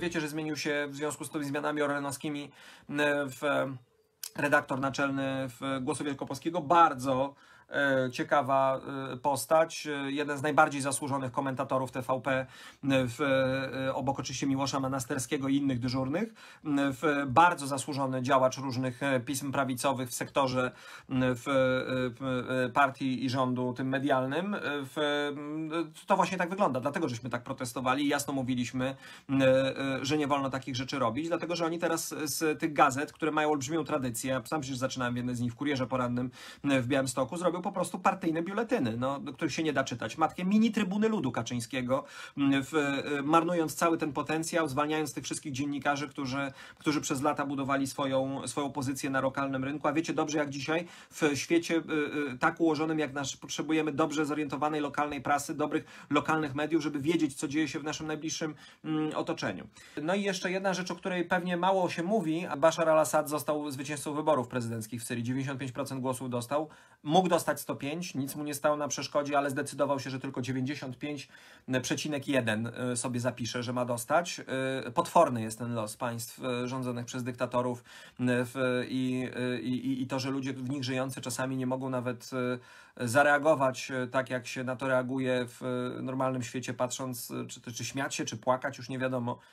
Wiecie, że zmienił się w związku z tymi zmianami orlenowskimi e, w e, redaktor naczelny w Głosu Wielkopolskiego. Bardzo E, ciekawa e, postać, e, jeden z najbardziej zasłużonych komentatorów TVP, w, obok oczywiście Miłosza Manasterskiego i innych dyżurnych, w, bardzo zasłużony działacz różnych pism prawicowych w sektorze w, partii i rządu, tym medialnym. to właśnie tak wygląda, dlatego żeśmy tak protestowali i jasno mówiliśmy, że nie wolno takich rzeczy robić, dlatego że oni teraz z tych gazet, które mają olbrzymią tradycję, sam przecież zaczynałem w jednej z nich w Kurierze Porannym w Białymstoku, zrobią były po prostu partyjne biuletyny, no, których się nie da czytać. Matkie mini trybuny ludu Kaczyńskiego, mm, w, y, marnując cały ten potencjał, zwalniając tych wszystkich dziennikarzy, którzy, którzy przez lata budowali swoją, swoją pozycję na lokalnym rynku. A wiecie dobrze, jak dzisiaj w świecie y, y, tak ułożonym jak nasz potrzebujemy dobrze zorientowanej lokalnej prasy, dobrych lokalnych mediów, żeby wiedzieć, co dzieje się w naszym najbliższym mm, otoczeniu. No i jeszcze jedna rzecz, o której pewnie mało się mówi. Bashar al-Assad został zwycięzcą wyborów prezydenckich w Syrii. 95% głosów dostał. Mógł dostać dostać 105, nic mu nie stało na przeszkodzie, ale zdecydował się, że tylko 95,1 e, e, sobie zapisze, że ma dostać. E, potworny jest ten los państw rządzonych przez dyktatorów i, i, i to, że ludzie w nich żyjący czasami nie mogą nawet zareagować tak, jak się na to reaguje w normalnym świecie, patrząc, czy, czy śmiać się, czy płakać, już nie wiadomo,